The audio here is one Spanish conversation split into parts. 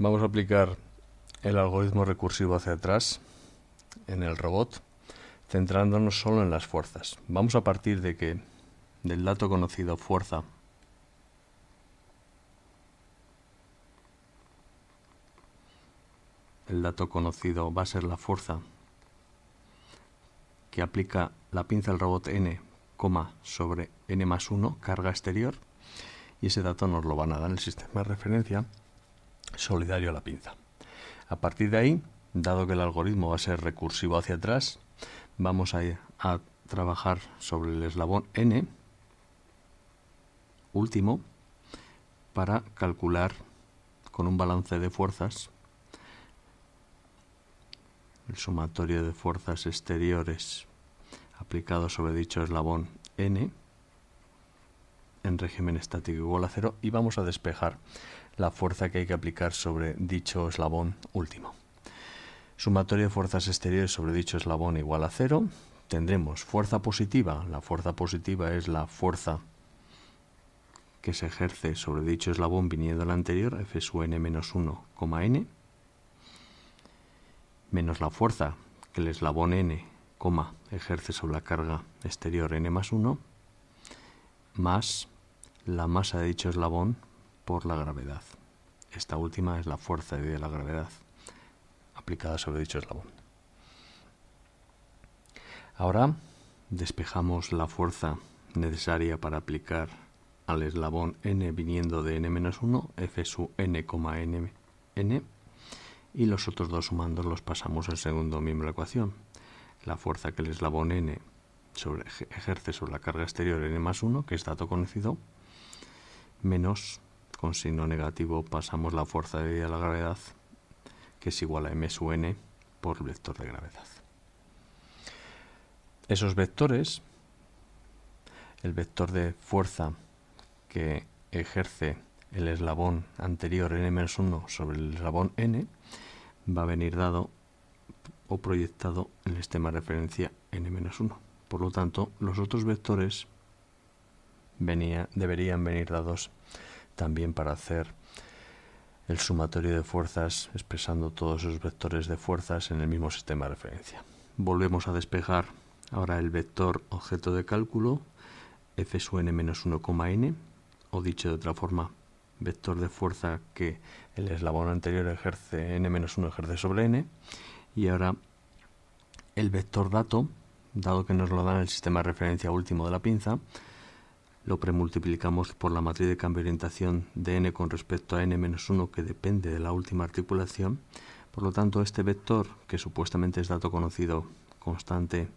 Vamos a aplicar el algoritmo recursivo hacia atrás en el robot, centrándonos solo en las fuerzas. Vamos a partir de que del dato conocido fuerza el dato conocido va a ser la fuerza que aplica la pinza al robot n, sobre n más 1, carga exterior, y ese dato nos lo van a dar el sistema de referencia solidario a la pinza. A partir de ahí, dado que el algoritmo va a ser recursivo hacia atrás, vamos a, a trabajar sobre el eslabón n, último, para calcular con un balance de fuerzas el sumatorio de fuerzas exteriores aplicado sobre dicho eslabón n en régimen estático igual a cero y vamos a despejar la fuerza que hay que aplicar sobre dicho eslabón último. Sumatoria de fuerzas exteriores sobre dicho eslabón igual a cero. Tendremos fuerza positiva. La fuerza positiva es la fuerza que se ejerce sobre dicho eslabón viniendo al anterior, F sub n menos 1, n, menos la fuerza que el eslabón n, coma, ejerce sobre la carga exterior n más 1, más la masa de dicho eslabón por la gravedad. Esta última es la fuerza de la gravedad aplicada sobre dicho eslabón. Ahora despejamos la fuerza necesaria para aplicar al eslabón n viniendo de n-1, f su n, n, n, y los otros dos sumandos los pasamos al segundo miembro de la ecuación. La fuerza que el eslabón n ejerce sobre la carga exterior n más 1, que es dato conocido, menos con signo negativo pasamos la fuerza de a la gravedad, que es igual a m sub n por vector de gravedad. Esos vectores, el vector de fuerza que ejerce el eslabón anterior n-1 sobre el eslabón n, va a venir dado o proyectado en el sistema de referencia n-1. Por lo tanto, los otros vectores venía, deberían venir dados también para hacer el sumatorio de fuerzas expresando todos esos vectores de fuerzas en el mismo sistema de referencia. Volvemos a despejar ahora el vector objeto de cálculo f sub n menos n... o dicho de otra forma vector de fuerza que el eslabón anterior ejerce n menos 1 ejerce sobre n y ahora el vector dato dado que nos lo dan el sistema de referencia último de la pinza lo premultiplicamos por la matriz de cambio de orientación de n con respecto a n 1 que depende de la última articulación. Por lo tanto, este vector, que supuestamente es dato conocido constante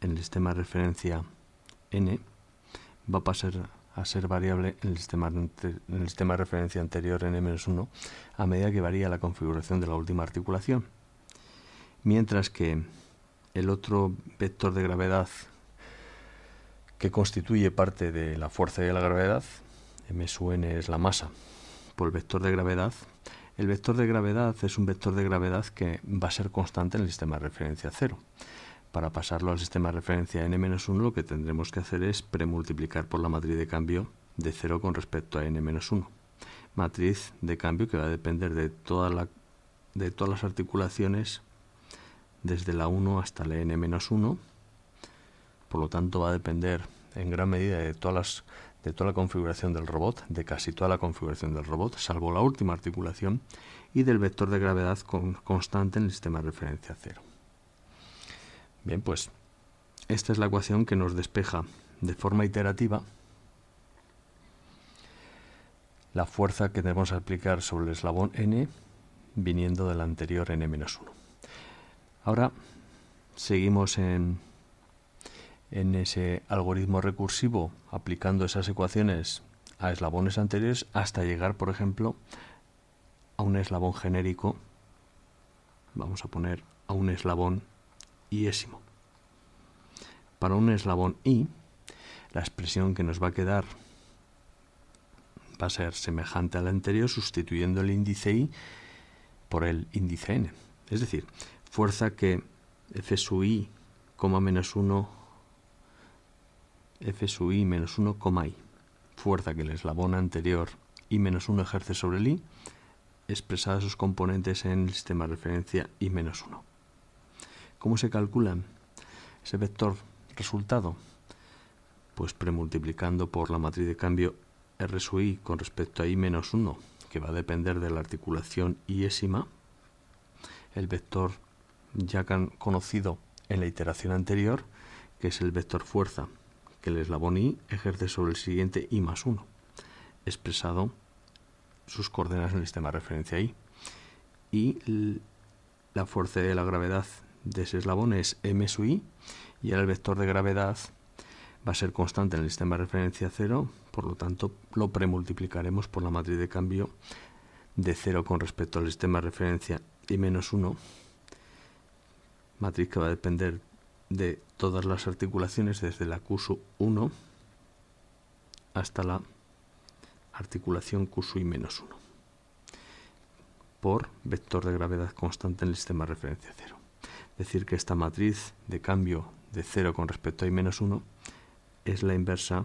en el sistema de referencia n, va a pasar a ser variable en el sistema, en el sistema de referencia anterior n-1 a medida que varía la configuración de la última articulación. Mientras que el otro vector de gravedad que constituye parte de la fuerza de la gravedad, m sub n es la masa, por el vector de gravedad, el vector de gravedad es un vector de gravedad que va a ser constante en el sistema de referencia 0. Para pasarlo al sistema de referencia n-1 lo que tendremos que hacer es premultiplicar por la matriz de cambio de 0 con respecto a n-1. Matriz de cambio que va a depender de, toda la, de todas las articulaciones desde la 1 hasta la n-1 por lo tanto va a depender en gran medida de todas de toda la configuración del robot, de casi toda la configuración del robot, salvo la última articulación, y del vector de gravedad constante en el sistema de referencia cero. Bien, pues esta es la ecuación que nos despeja de forma iterativa la fuerza que tenemos debemos aplicar sobre el eslabón n viniendo del anterior n-1. Ahora seguimos en en ese algoritmo recursivo aplicando esas ecuaciones a eslabones anteriores hasta llegar, por ejemplo, a un eslabón genérico. Vamos a poner a un eslabón iésimo. Para un eslabón i, la expresión que nos va a quedar va a ser semejante a la anterior, sustituyendo el índice i por el índice n. Es decir, fuerza que f sub i, menos 1 F sub i menos 1, i. Fuerza que el eslabón anterior i menos 1 ejerce sobre el i, expresada sus componentes en el sistema de referencia i menos 1. ¿Cómo se calcula ese vector resultado? Pues premultiplicando por la matriz de cambio R sub i con respecto a i menos 1, que va a depender de la articulación iésima, el vector ya conocido en la iteración anterior, que es el vector fuerza que el eslabón i ejerce sobre el siguiente i más 1, expresado sus coordenadas en el sistema de referencia i. Y la fuerza de la gravedad de ese eslabón es m sub i, y ahora el vector de gravedad va a ser constante en el sistema de referencia 0, por lo tanto lo premultiplicaremos por la matriz de cambio de 0 con respecto al sistema de referencia y menos 1, matriz que va a depender de todas las articulaciones desde la cusu 1 hasta la articulación menos 1 por vector de gravedad constante en el sistema de referencia 0. Decir que esta matriz de cambio de 0 con respecto a I-1 es la inversa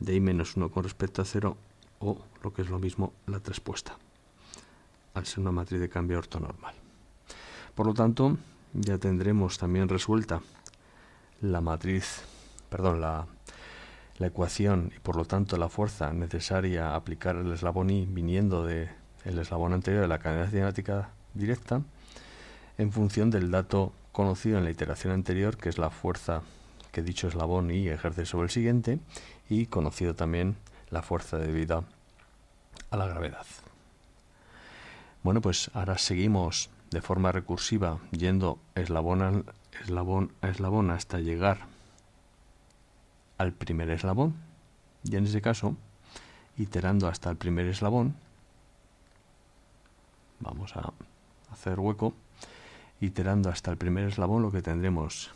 de I-1 con respecto a 0 o lo que es lo mismo la transpuesta al ser una matriz de cambio ortonormal. Por lo tanto, ya tendremos también resuelta la matriz, perdón, la, ecuación y por lo tanto la fuerza necesaria a aplicar el eslabón I viniendo del el eslabón anterior de la cadena cinemática directa en función del dato conocido en la iteración anterior, que es la fuerza que dicho eslabón I ejerce sobre el siguiente y conocido también la fuerza debida a la gravedad. Bueno, pues ahora seguimos de forma recursiva, yendo eslabón a eslabón, a eslabón hasta llegar al primer eslabón, y en ese caso, iterando hasta el primer eslabón, vamos a hacer hueco, iterando hasta el primer eslabón lo que tendremos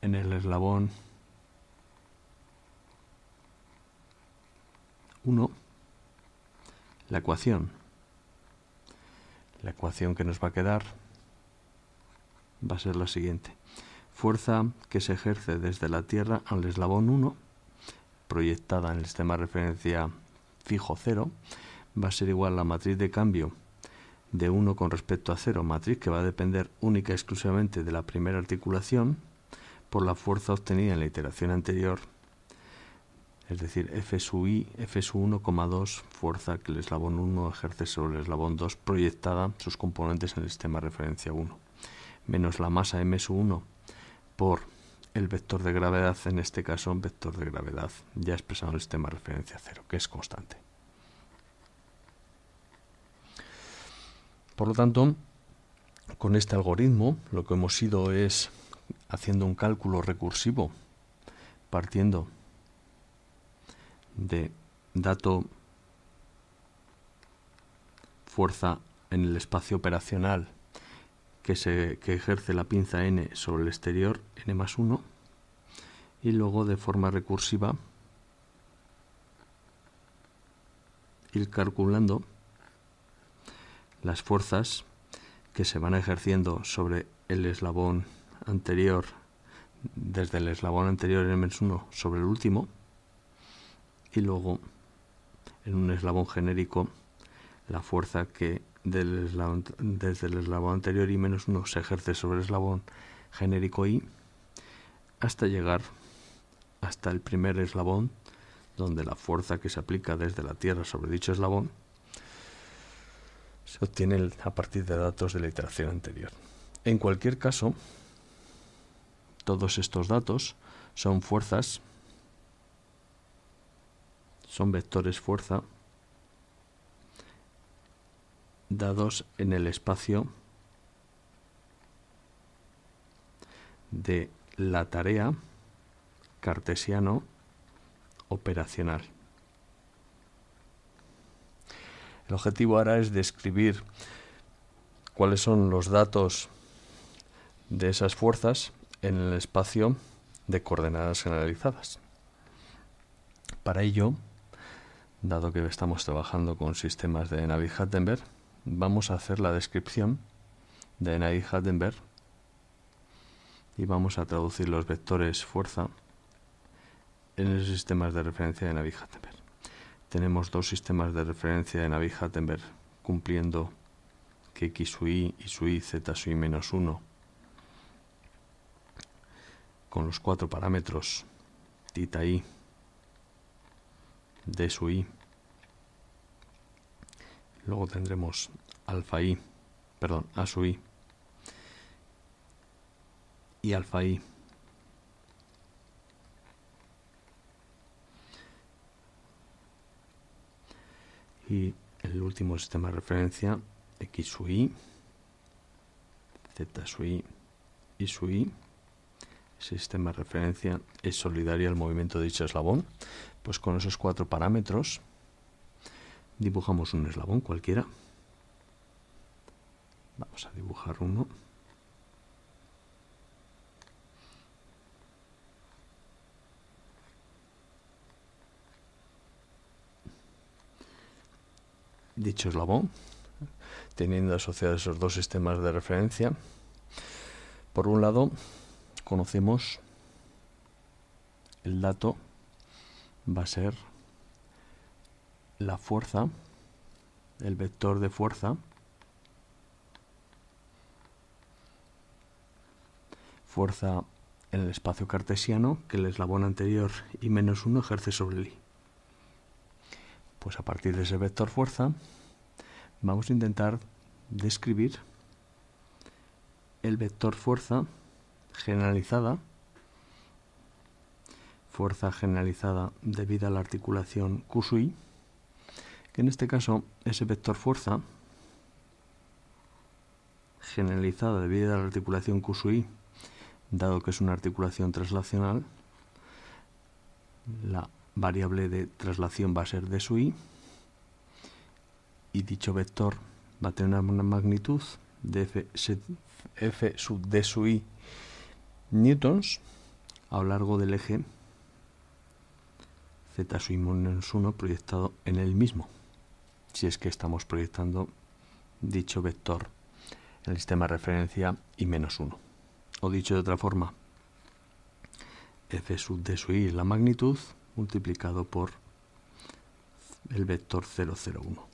en el eslabón 1 la ecuación la ecuación que nos va a quedar va a ser la siguiente. Fuerza que se ejerce desde la Tierra al eslabón 1, proyectada en el sistema de referencia fijo 0, va a ser igual a la matriz de cambio de 1 con respecto a 0, matriz que va a depender única y exclusivamente de la primera articulación, por la fuerza obtenida en la iteración anterior es decir, F sub i, F 1,2, fuerza que el eslabón 1 ejerce sobre el eslabón 2 proyectada sus componentes en el sistema de referencia 1, menos la masa M 1 por el vector de gravedad, en este caso un vector de gravedad ya expresado en el sistema de referencia 0, que es constante. Por lo tanto, con este algoritmo lo que hemos ido es haciendo un cálculo recursivo partiendo de dato fuerza en el espacio operacional que, se, ejerce la pinza n sobre el exterior, n más 1, y luego de forma recursiva ir calculando las fuerzas que se van ejerciendo sobre el eslabón anterior, desde el eslabón anterior n-1 sobre el último, y luego en un eslabón genérico la fuerza que desde el eslabón anterior y menos uno se ejerce sobre el eslabón genérico y hasta llegar hasta el primer eslabón donde la fuerza que se aplica desde la Tierra sobre dicho eslabón se obtiene a partir de datos de la iteración anterior. En cualquier caso, todos estos datos son fuerzas son vectores fuerza dados en el espacio de la tarea cartesiano operacional. El objetivo ahora es describir cuáles son los datos de esas fuerzas en el espacio de coordenadas generalizadas. Para ello, dado que estamos trabajando con sistemas de navi Hattenberg, vamos a hacer la descripción de navi Hattenberg y vamos a traducir los vectores fuerza en los sistemas de referencia de navi Hattenberg. Tenemos dos sistemas de referencia de navi Hattenberg cumpliendo que x sub y, y sub z sub i menos 1 con los cuatro parámetros tita i de su i. Luego tendremos alfa i, perdón, a su i y alfa i. Y el último sistema de referencia, x su i, z su i y su i sistema de referencia es solidaria al movimiento de dicho eslabón, pues con esos cuatro parámetros dibujamos un eslabón cualquiera. Vamos a dibujar uno. Dicho eslabón, teniendo asociados esos dos sistemas de referencia, por un lado conocemos el dato va a ser la fuerza, el vector de fuerza, fuerza en el espacio cartesiano que el eslabón anterior y menos 1 ejerce sobre el i. Pues a partir de ese vector fuerza vamos a intentar describir el vector fuerza generalizada, fuerza generalizada debida a la articulación q que en este caso ese vector fuerza generalizada debida a la articulación q dado que es una articulación traslacional, la variable de traslación va a ser de i y dicho vector va a tener una magnitud de F, sub D i newtons a lo largo del eje z sub menos 1 proyectado en el mismo, si es que estamos proyectando dicho vector en el sistema de referencia y menos 1. O dicho de otra forma, f sub d sub i es la magnitud multiplicado por el vector 0, 0, 1.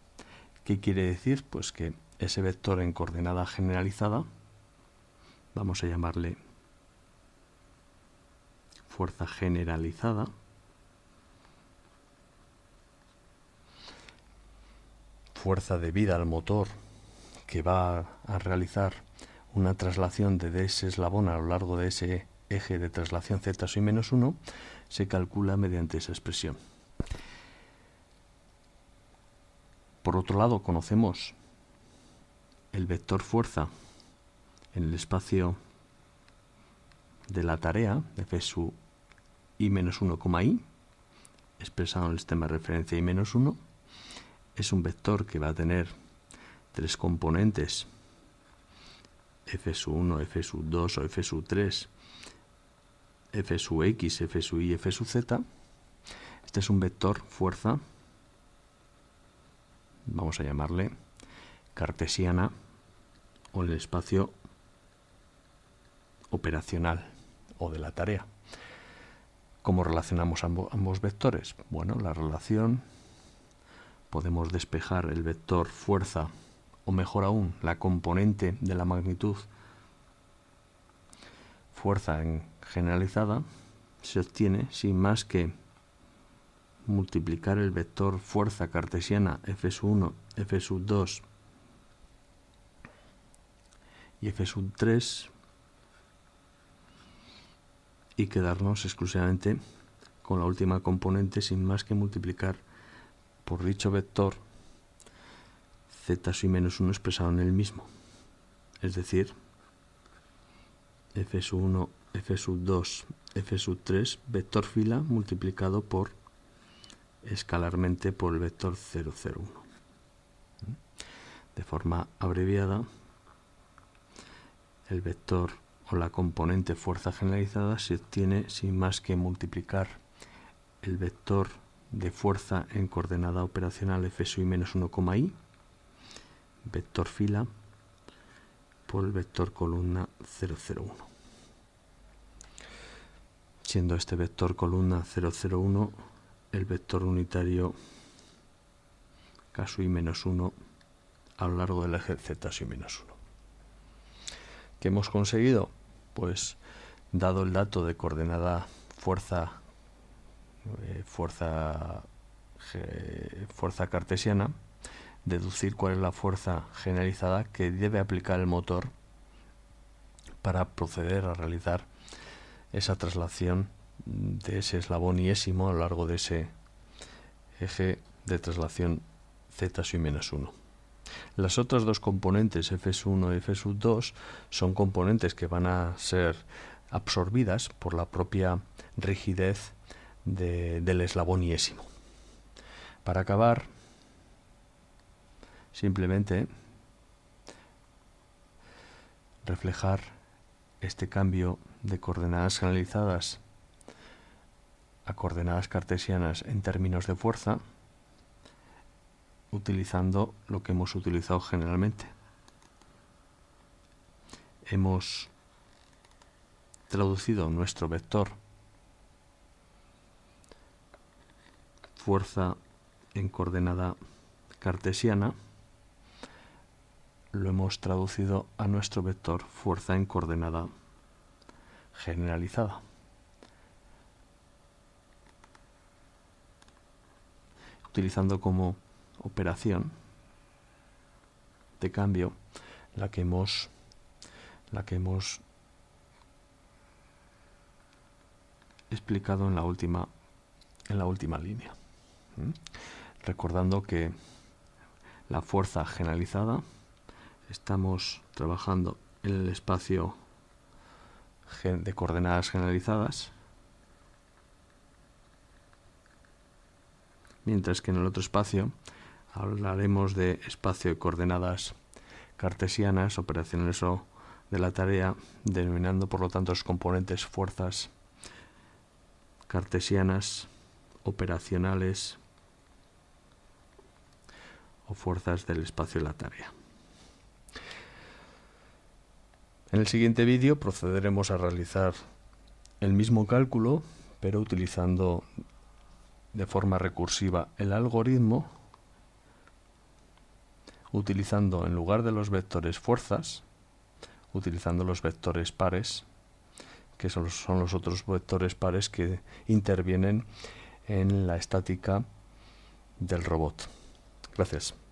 ¿Qué quiere decir? Pues que ese vector en coordenada generalizada, vamos a llamarle fuerza generalizada. Fuerza debida al motor que va a realizar una traslación de ese eslabón a lo largo de ese eje de traslación z 1 se calcula mediante esa expresión. Por otro lado, conocemos el vector fuerza en el espacio de la tarea, F sub y menos 1, i, expresado en el sistema de referencia y menos 1, es un vector que va a tener tres componentes, f 1, f sub 2 o f 3, f sub x, f y, f z. Este es un vector fuerza, vamos a llamarle cartesiana o el espacio operacional o de la tarea. ¿Cómo relacionamos ambos, vectores? Bueno, la relación podemos despejar el vector fuerza o mejor aún la componente de la magnitud fuerza en generalizada se obtiene sin más que multiplicar el vector fuerza cartesiana F1, F2 y F3 y quedarnos exclusivamente con la última componente sin más que multiplicar por dicho vector z y menos 1 expresado en el mismo. Es decir, f sub 1, f sub 2, f sub 3, vector fila multiplicado por escalarmente por el vector 0, 1. De forma abreviada, el vector o la componente fuerza generalizada se obtiene sin más que multiplicar el vector de fuerza en coordenada operacional f sub i menos 1, i, vector fila, por el vector columna 001. Siendo este vector columna 001 el vector unitario K sub i menos 1 a lo largo del eje Z sub i menos 1 que hemos conseguido? Pues dado el dato de coordenada fuerza eh, fuerza fuerza cartesiana, deducir cuál es la fuerza generalizada que debe aplicar el motor para proceder a realizar esa traslación de ese eslabón yésimo a lo largo de ese eje de traslación z 1. Las otras dos componentes, f 1 y f 2 son componentes que van a ser absorbidas por la propia rigidez del eslabón Para acabar, simplemente reflejar este cambio de coordenadas generalizadas a coordenadas cartesianas en términos de fuerza utilizando lo que hemos utilizado generalmente. Hemos traducido nuestro vector fuerza en coordenada cartesiana, lo hemos traducido a nuestro vector fuerza en coordenada generalizada. Utilizando como operación de cambio, la que hemos, la que hemos explicado en la última, en la última línea. Recordando que la fuerza generalizada estamos trabajando en el espacio de coordenadas generalizadas, mientras que en el otro espacio hablaremos de espacio y coordenadas cartesianas, operaciones o de la tarea, denominando por lo tanto los componentes fuerzas cartesianas, operacionales o fuerzas del espacio y la tarea. En el siguiente vídeo procederemos a realizar el mismo cálculo, pero utilizando de forma recursiva el algoritmo utilizando en lugar de los vectores fuerzas, utilizando los vectores pares, que son los, otros vectores pares que intervienen en la estática del robot. Gracias.